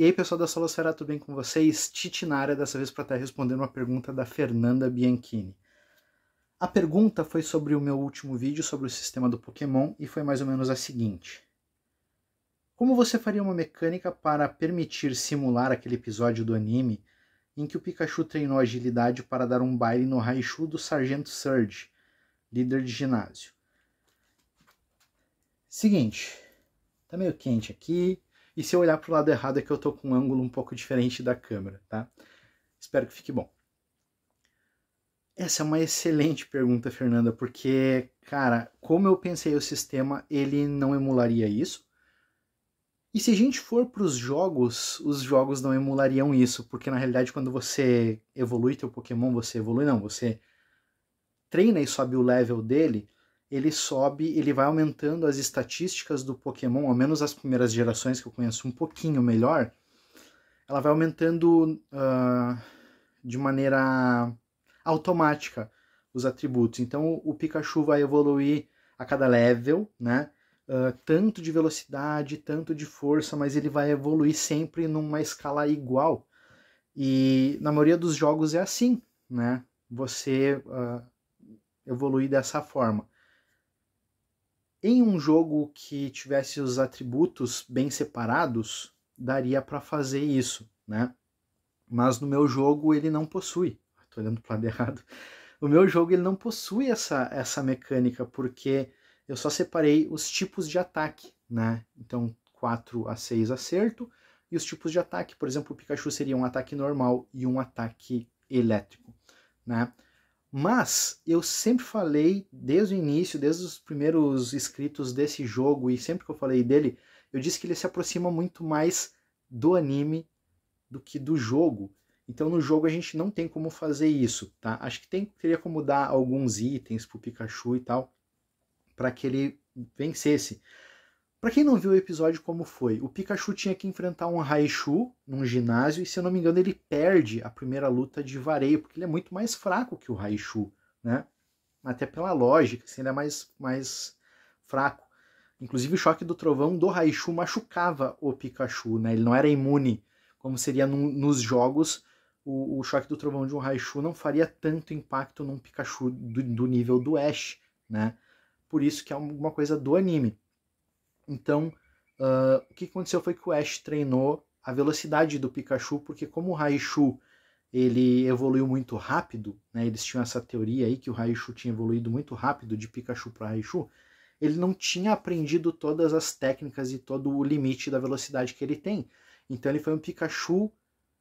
E aí, pessoal da Solosfera, tudo bem com vocês? Titi na área, dessa vez para estar tá respondendo uma pergunta da Fernanda Bianchini. A pergunta foi sobre o meu último vídeo sobre o sistema do Pokémon e foi mais ou menos a seguinte. Como você faria uma mecânica para permitir simular aquele episódio do anime em que o Pikachu treinou agilidade para dar um baile no Raichu do Sargento Surge, líder de ginásio? Seguinte, tá meio quente aqui, e se eu olhar para o lado errado é que eu estou com um ângulo um pouco diferente da câmera, tá? Espero que fique bom. Essa é uma excelente pergunta, Fernanda, porque, cara, como eu pensei o sistema, ele não emularia isso. E se a gente for para os jogos, os jogos não emulariam isso, porque na realidade quando você evolui teu Pokémon, você evolui não, você treina e sobe o level dele, ele sobe, ele vai aumentando as estatísticas do Pokémon, ao menos as primeiras gerações que eu conheço um pouquinho melhor, ela vai aumentando uh, de maneira automática os atributos. Então o Pikachu vai evoluir a cada level, né? Uh, tanto de velocidade, tanto de força, mas ele vai evoluir sempre numa escala igual. E na maioria dos jogos é assim, né? Você uh, evoluir dessa forma. Em um jogo que tivesse os atributos bem separados, daria para fazer isso, né? Mas no meu jogo ele não possui. Estou olhando para o lado errado. No meu jogo ele não possui essa, essa mecânica, porque eu só separei os tipos de ataque, né? Então, 4 a 6 acerto, e os tipos de ataque. Por exemplo, o Pikachu seria um ataque normal e um ataque elétrico, né? Mas eu sempre falei, desde o início, desde os primeiros escritos desse jogo, e sempre que eu falei dele, eu disse que ele se aproxima muito mais do anime do que do jogo. Então no jogo a gente não tem como fazer isso, tá? Acho que tem, teria como dar alguns itens pro Pikachu e tal, para que ele vencesse. Para quem não viu o episódio como foi, o Pikachu tinha que enfrentar um Raichu num ginásio e, se eu não me engano, ele perde a primeira luta de vareio, porque ele é muito mais fraco que o Raichu, né? Até pela lógica, assim, ele é mais, mais fraco. Inclusive, o choque do trovão do Raichu machucava o Pikachu, né? Ele não era imune, como seria num, nos jogos. O, o, choque do trovão de um Raichu não faria tanto impacto num Pikachu do, do nível do Ash, né? Por isso que é uma coisa do anime. Então, uh, o que aconteceu foi que o Ash treinou a velocidade do Pikachu, porque como o Raichu ele evoluiu muito rápido, né, eles tinham essa teoria aí que o Raichu tinha evoluído muito rápido de Pikachu para Raichu, ele não tinha aprendido todas as técnicas e todo o limite da velocidade que ele tem. Então ele foi um Pikachu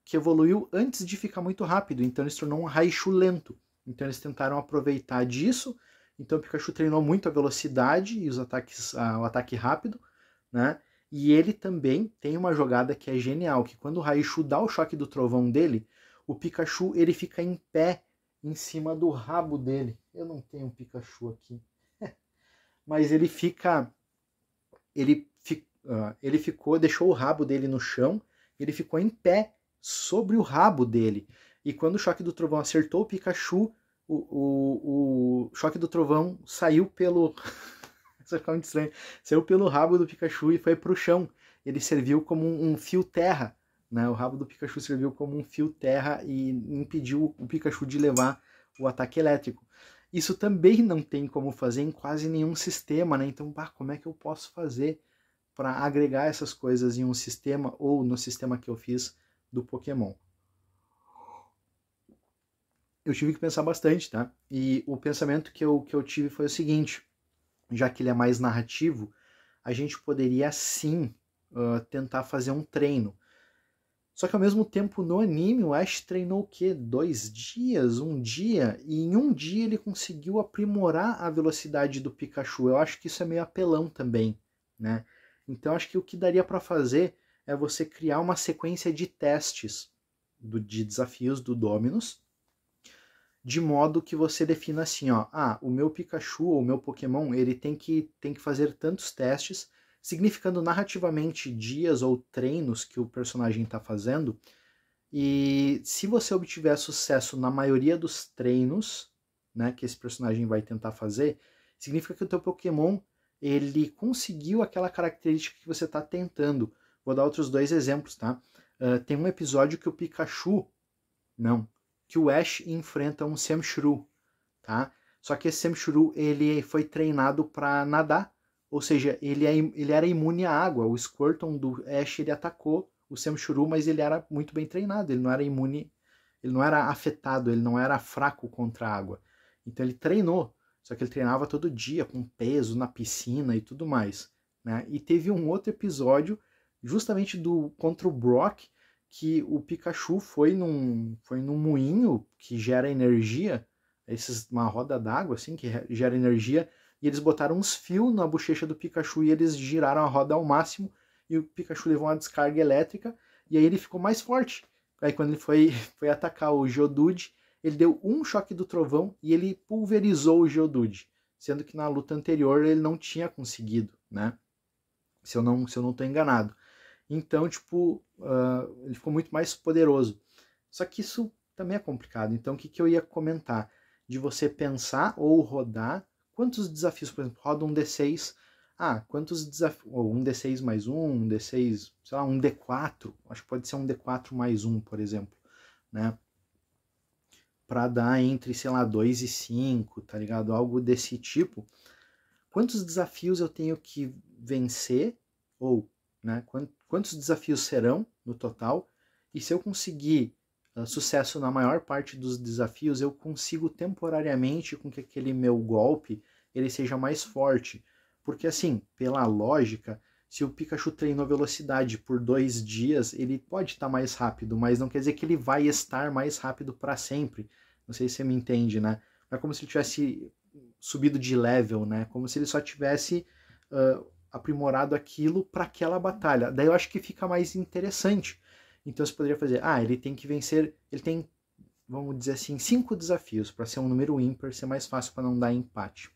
que evoluiu antes de ficar muito rápido, então ele se tornou um Raichu lento. Então eles tentaram aproveitar disso então o Pikachu treinou muito a velocidade e os ataques, o ataque rápido, né? E ele também tem uma jogada que é genial, que quando o Raichu dá o choque do trovão dele, o Pikachu ele fica em pé em cima do rabo dele. Eu não tenho um Pikachu aqui. Mas ele fica ele, fi, uh, ele ficou, deixou o rabo dele no chão, ele ficou em pé sobre o rabo dele. E quando o choque do trovão acertou o Pikachu, o, o, o Choque do Trovão saiu pelo. Isso vai ficar muito estranho. Saiu pelo rabo do Pikachu e foi pro chão. Ele serviu como um, fio terra. Né? O rabo do Pikachu serviu como um fio terra e impediu o Pikachu de levar o ataque elétrico. Isso também não tem como fazer em quase nenhum sistema, né? Então, bah, como é que eu posso fazer para agregar essas coisas em um sistema ou no sistema que eu fiz do Pokémon? eu tive que pensar bastante, tá? E o pensamento que eu, que eu tive foi o seguinte: já que ele é mais narrativo, a gente poderia sim uh, tentar fazer um treino. Só que ao mesmo tempo no anime o Ash treinou o quê? Dois dias? Um dia? E em um dia ele conseguiu aprimorar a velocidade do Pikachu. Eu acho que isso é meio apelão também, né? Então acho que o que daria para fazer é você criar uma sequência de testes do, de desafios do Dominus de modo que você defina assim, ó, ah, o meu Pikachu ou o meu Pokémon, ele tem que, tem que fazer tantos testes, significando narrativamente dias ou treinos que o personagem está fazendo, e se você obtiver sucesso na maioria dos treinos, né, que esse personagem vai tentar fazer, significa que o teu Pokémon, ele conseguiu aquela característica que você está tentando. Vou dar outros dois exemplos, tá? Uh, tem um episódio que o Pikachu, não, que o Ash enfrenta um Samshrew, tá? Só que esse Samshrew, ele foi treinado para nadar, ou seja, ele, é, ele era imune à água. O Squirtle do Ash, ele atacou o Samshrew, mas ele era muito bem treinado, ele não era imune, ele não era afetado, ele não era fraco contra a água. Então ele treinou, só que ele treinava todo dia com peso na piscina e tudo mais, né? E teve um outro episódio justamente do contra o Brock, que o Pikachu foi num, foi num moinho que gera energia, esses, uma roda d'água assim que gera energia, e eles botaram uns fios na bochecha do Pikachu e eles giraram a roda ao máximo e o Pikachu levou uma descarga elétrica e aí ele ficou mais forte. Aí quando ele foi, foi atacar o Geodude, ele deu um choque do trovão e ele pulverizou o Geodude, sendo que na luta anterior ele não tinha conseguido, né? Se eu não, se eu não enganado. Então, tipo, uh, ele ficou muito mais poderoso. Só que isso também é complicado. Então, o que, que eu ia comentar? De você pensar ou rodar quantos desafios, por exemplo, roda um D6. Ah, quantos desafios. Ou um D6 mais um, um D6, sei lá, um D4. Acho que pode ser um D4 mais um, por exemplo. Né? Para dar entre, sei lá, 2 e 5, tá ligado? Algo desse tipo. Quantos desafios eu tenho que vencer ou né? Quantos desafios serão no total? E se eu conseguir uh, sucesso na maior parte dos desafios, eu consigo temporariamente com que aquele meu golpe ele seja mais forte, porque assim, pela lógica, se o Pikachu treinou velocidade por dois dias, ele pode estar tá mais rápido, mas não quer dizer que ele vai estar mais rápido para sempre. Não sei se você me entende, né? É como se ele tivesse subido de level, né? Como se ele só tivesse uh, aprimorado aquilo para aquela batalha. Daí eu acho que fica mais interessante. Então você poderia fazer, ah, ele tem que vencer, ele tem, vamos dizer assim, cinco desafios para ser um número ímpar, ser mais fácil para não dar empate.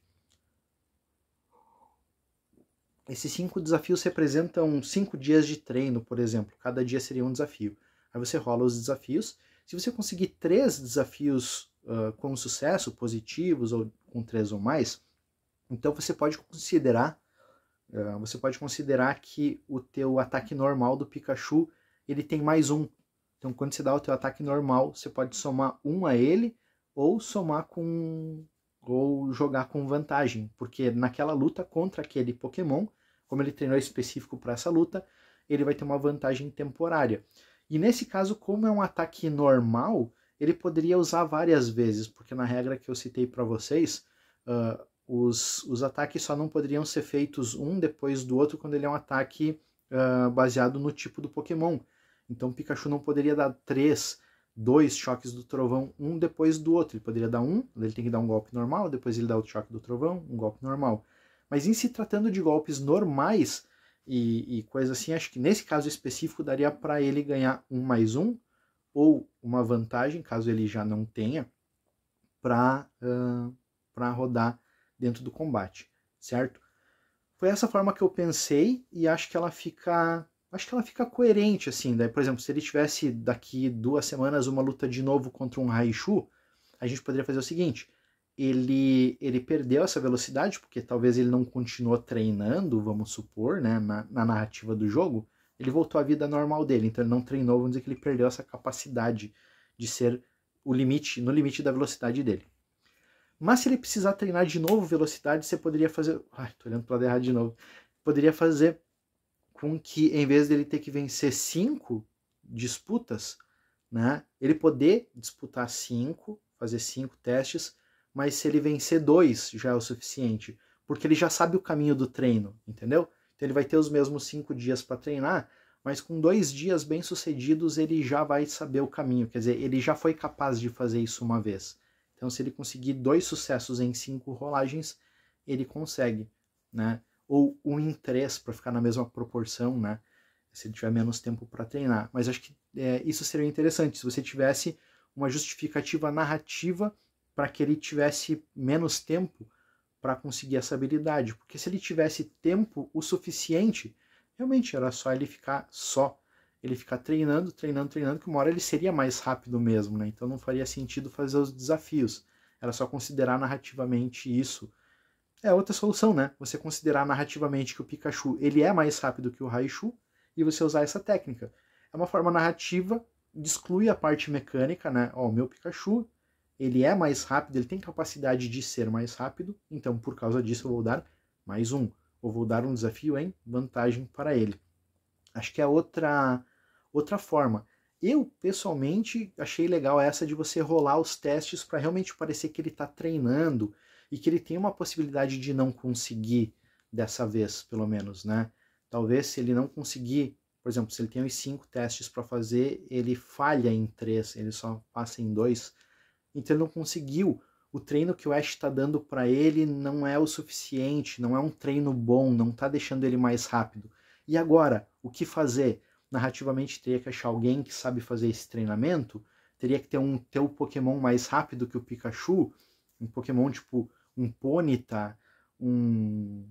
Esses cinco desafios representam cinco dias de treino, por exemplo. Cada dia seria um desafio. Aí você rola os desafios. Se você conseguir três desafios uh, com sucesso, positivos ou com três ou mais, então você pode considerar ah, você pode considerar que o teu ataque normal do Pikachu ele tem mais um. Então quando você dá o teu ataque normal, você pode somar um a ele ou somar com ou jogar com vantagem, porque naquela luta contra aquele Pokémon, como ele treinou específico para essa luta, ele vai ter uma vantagem temporária. E nesse caso, como é um ataque normal, ele poderia usar várias vezes, porque na regra que eu citei para vocês, uh, os, os ataques só não poderiam ser feitos um depois do outro quando ele é um ataque uh, baseado no tipo do Pokémon. Então Pikachu não poderia dar três, dois choques do trovão um depois do outro. Ele poderia dar um, ele tem que dar um golpe normal, depois ele dá o choque do trovão, um golpe normal. Mas em se tratando de golpes normais e, e coisas assim, acho que nesse caso específico daria para ele ganhar um mais um ou uma vantagem, caso ele já não tenha, para uh, ah, pra rodar dentro do combate, certo? Foi essa forma que eu pensei e acho que ela fica, acho que ela fica coerente assim, daí, por exemplo, se ele tivesse daqui duas semanas uma luta de novo contra um Raichu, a gente poderia fazer o seguinte, ele, ele perdeu essa velocidade, porque talvez ele não continuou treinando, vamos supor, né, na, na, narrativa do jogo, ele voltou à vida normal dele, então ele não treinou, vamos dizer que ele perdeu essa capacidade de ser o limite, no limite da velocidade dele. Mas se ele precisar treinar de novo velocidade, você poderia fazer. Ai, tô olhando para lado errado de novo. Poderia fazer com que, em vez dele ter que vencer cinco disputas, né, ele poder disputar cinco, fazer cinco testes, mas se ele vencer dois já é o suficiente, porque ele já sabe o caminho do treino, entendeu? Então ele vai ter os mesmos cinco dias para treinar, mas com dois dias bem sucedidos ele já vai saber o caminho, quer dizer, ele já foi capaz de fazer isso uma vez. Então, se ele conseguir dois sucessos em cinco rolagens, ele consegue, né? Ou um em três, para ficar na mesma proporção, né? Se ele tiver menos tempo para treinar. Mas acho que é, isso seria interessante, se você tivesse uma justificativa narrativa para que ele tivesse menos tempo para conseguir essa habilidade. Porque se ele tivesse tempo o suficiente, realmente era só ele ficar só ele ficar treinando, treinando, treinando, que uma hora ele seria mais rápido mesmo, né? Então não faria sentido fazer os desafios. Era só considerar narrativamente isso. É outra solução, né? Você considerar narrativamente que o Pikachu ele é mais rápido que o Raichu e você usar essa técnica. É uma forma narrativa, exclui a parte mecânica, né? Ó, o meu Pikachu, ele é mais rápido, ele tem capacidade de ser mais rápido, então por causa disso eu vou dar mais um. Ou vou dar um desafio em vantagem para ele. Acho que é outra outra forma. Eu, pessoalmente, achei legal essa de você rolar os testes para realmente parecer que ele está treinando e que ele tem uma possibilidade de não conseguir dessa vez, pelo menos, né? Talvez se ele não conseguir, por exemplo, se ele tem os cinco testes para fazer, ele falha em três, ele só passa em dois. Então ele não conseguiu. O treino que o Ash está dando para ele não é o suficiente, não é um treino bom, não está deixando ele mais rápido. E agora, o que fazer? narrativamente teria que achar alguém que sabe fazer esse treinamento, teria que ter um teu Pokémon mais rápido que o Pikachu, um Pokémon tipo um Ponyta, um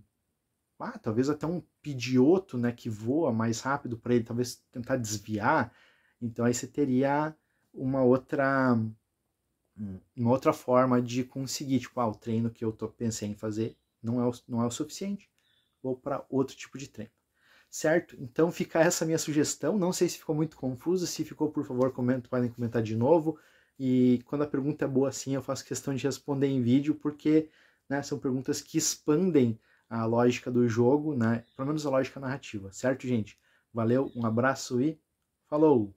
ah, talvez até um Pidioto, né, que voa mais rápido para ele, talvez tentar desviar. Então aí você teria uma outra uma outra forma de conseguir, tipo, ah, o treino que eu tô pensei em fazer não é o, não é o suficiente, vou para outro tipo de treino certo? Então fica essa minha sugestão. Não sei se ficou muito confuso, se ficou, por favor, comenta, podem comentar de novo. E quando a pergunta é boa assim, eu faço questão de responder em vídeo, porque né, são perguntas que expandem a lógica do jogo, né, pelo menos a lógica narrativa, certo, gente? Valeu, um abraço e falou!